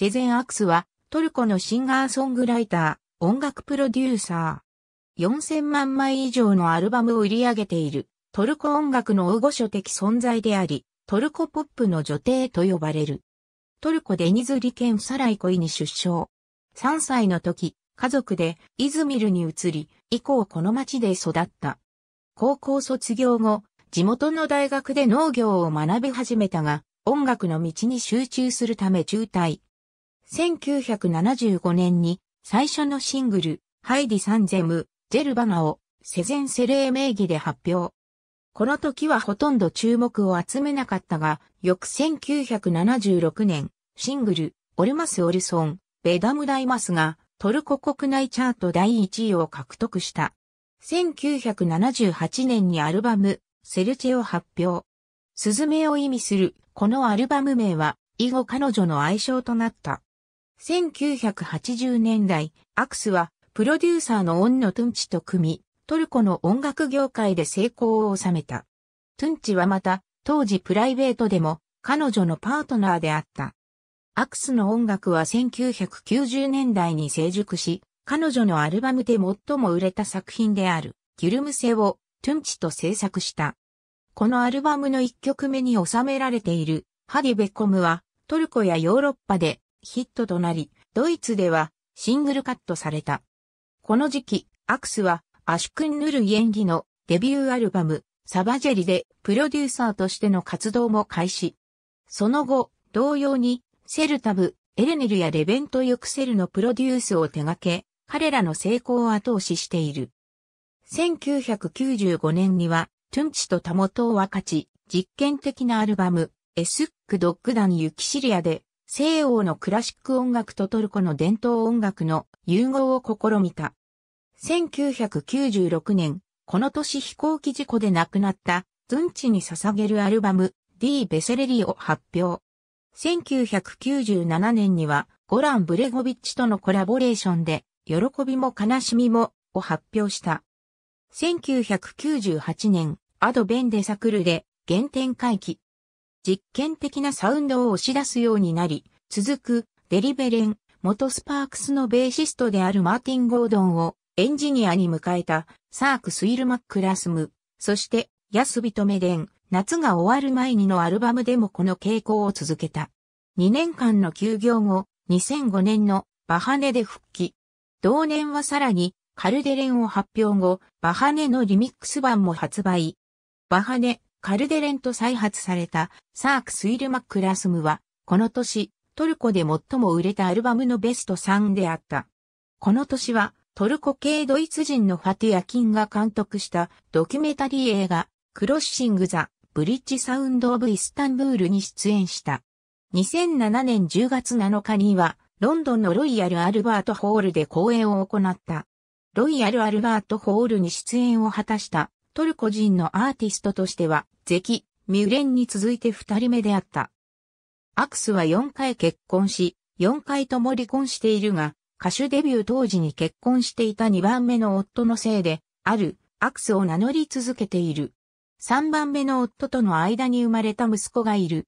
セゼン・アクスは、トルコのシンガーソングライター、音楽プロデューサー。4000万枚以上のアルバムを売り上げている、トルコ音楽の大御所的存在であり、トルコポップの女帝と呼ばれる。トルコデニズリン・サライコイに出生。3歳の時、家族でイズミルに移り、以降この町で育った。高校卒業後、地元の大学で農業を学び始めたが、音楽の道に集中するため中退。1975年に最初のシングル、ハイディ・サンゼム、ジェルバナをセゼン・セレー名義で発表。この時はほとんど注目を集めなかったが、翌1976年、シングル、オルマス・オルソン、ベダム・ダイマスがトルコ国内チャート第1位を獲得した。1978年にアルバム、セルチェを発表。スズメを意味する、このアルバム名は、以後彼女の愛称となった。1980年代、アクスはプロデューサーのオンノ・トゥンチと組み、トルコの音楽業界で成功を収めた。トゥンチはまた、当時プライベートでも彼女のパートナーであった。アクスの音楽は1990年代に成熟し、彼女のアルバムで最も売れた作品である、ギュルムセをトゥンチと制作した。このアルバムの1曲目に収められている、ハディベコムは、トルコやヨーロッパでヒットとなり、ドイツではシングルカットされた。この時期、アクスはアシュクンヌル演技のデビューアルバム、サバジェリでプロデューサーとしての活動も開始。その後、同様に、セルタブ、エレネルやレベント・ユクセルのプロデュースを手掛け、彼らの成功を後押ししている。1995年には、トゥンチとタモトを分かち、実験的なアルバム、エスック・ドッグダン・ユキシリアで西欧のクラシック音楽とトルコの伝統音楽の融合を試みた。1996年、この年飛行機事故で亡くなったズンチに捧げるアルバム D ベセレリーを発表。1997年にはゴラン・ブレゴビッチとのコラボレーションで喜びも悲しみもを発表した。1998年、アドベンデサクルで原点回帰。実験的なサウンドを押し出すようになり、続くデリベレン、元スパークスのベーシストであるマーティン・ゴードンをエンジニアに迎えたサーク・スイル・マック・ラスム、そして安人メデン、夏が終わる前にのアルバムでもこの傾向を続けた。2年間の休業後、2005年のバハネで復帰。同年はさらにカルデレンを発表後、バハネのリミックス版も発売。バハネ、カルデレンと再発されたサークスイルマックラスムは、この年、トルコで最も売れたアルバムのベスト3であった。この年は、トルコ系ドイツ人のファティア・キンが監督したドキュメタリー映画、クロッシング・ザ・ブリッジ・サウンド・オブ・イスタンブールに出演した。2007年10月7日には、ロンドンのロイヤル・アルバート・ホールで公演を行った。ロイヤル・アルバート・ホールに出演を果たしたトルコ人のアーティストとしては、ゼキ、ミュレンに続いて二人目であった。アクスは四回結婚し、四回とも離婚しているが、歌手デビュー当時に結婚していた二番目の夫のせいで、ある、アクスを名乗り続けている。三番目の夫との間に生まれた息子がいる。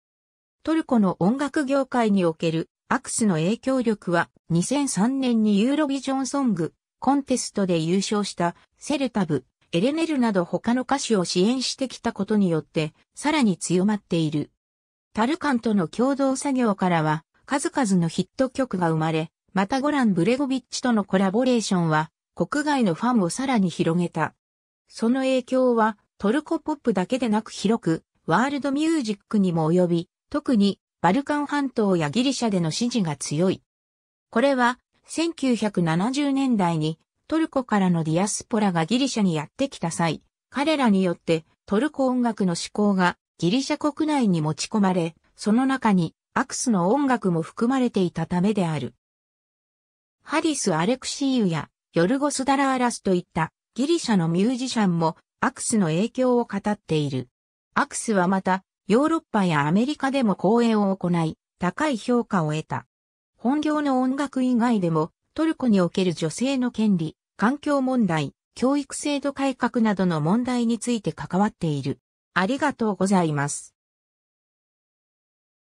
トルコの音楽業界におけるアクスの影響力は2003年にユーロビジョンソングコンテストで優勝したセルタブエレネルなど他の歌手を支援してきたことによって、さらに強まっている。タルカンとの共同作業からは、数々のヒット曲が生まれ、またゴラン・ブレゴビッチとのコラボレーションは、国外のファンをさらに広げた。その影響は、トルコポップだけでなく広く、ワールドミュージックにも及び、特に、バルカン半島やギリシャでの支持が強い。これは、1970年代にトルコからのディアスポラがギリシャにやってきた際、彼らによってトルコ音楽の思考がギリシャ国内に持ち込まれ、その中にアクスの音楽も含まれていたためである。ハリス・アレクシーユやヨルゴス・ダラアラスといったギリシャのミュージシャンもアクスの影響を語っている。アクスはまたヨーロッパやアメリカでも公演を行い、高い評価を得た。本業の音楽以外でもトルコにおける女性の権利、環境問題、教育制度改革などの問題について関わっている。ありがとうございます。